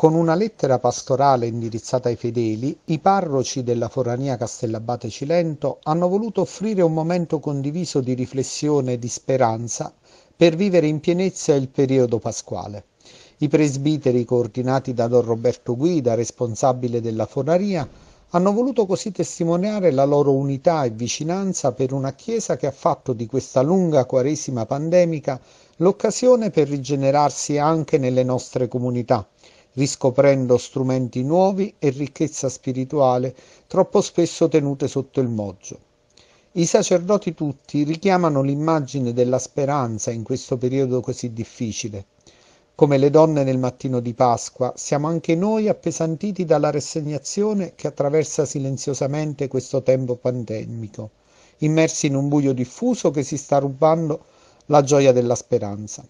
Con una lettera pastorale indirizzata ai fedeli, i parroci della forania Castellabate Cilento hanno voluto offrire un momento condiviso di riflessione e di speranza per vivere in pienezza il periodo pasquale. I presbiteri, coordinati da Don Roberto Guida, responsabile della forania, hanno voluto così testimoniare la loro unità e vicinanza per una Chiesa che ha fatto di questa lunga quaresima pandemica l'occasione per rigenerarsi anche nelle nostre comunità riscoprendo strumenti nuovi e ricchezza spirituale troppo spesso tenute sotto il moggio. I sacerdoti tutti richiamano l'immagine della speranza in questo periodo così difficile. Come le donne nel mattino di Pasqua, siamo anche noi appesantiti dalla rassegnazione che attraversa silenziosamente questo tempo pandemico, immersi in un buio diffuso che si sta rubando la gioia della speranza.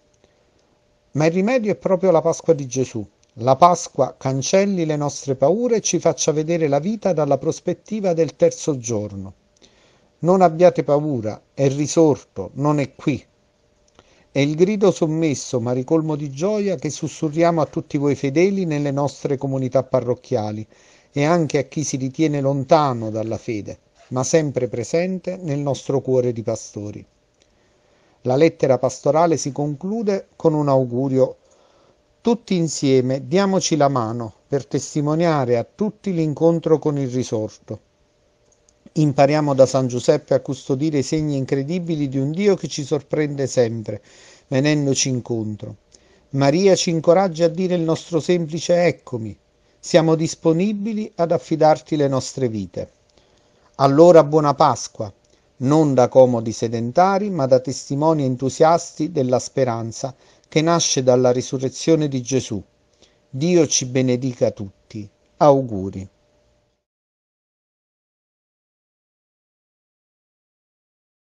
Ma il rimedio è proprio la Pasqua di Gesù, la Pasqua cancelli le nostre paure e ci faccia vedere la vita dalla prospettiva del terzo giorno. Non abbiate paura, è risorto, non è qui. È il grido sommesso ma ricolmo di gioia che sussurriamo a tutti voi fedeli nelle nostre comunità parrocchiali e anche a chi si ritiene lontano dalla fede, ma sempre presente nel nostro cuore di pastori. La lettera pastorale si conclude con un augurio tutti insieme diamoci la mano per testimoniare a tutti l'incontro con il risorto. Impariamo da San Giuseppe a custodire i segni incredibili di un Dio che ci sorprende sempre, venendoci incontro. Maria ci incoraggia a dire il nostro semplice eccomi. Siamo disponibili ad affidarti le nostre vite. Allora buona Pasqua, non da comodi sedentari, ma da testimoni entusiasti della speranza che nasce dalla risurrezione di Gesù. Dio ci benedica tutti. Auguri.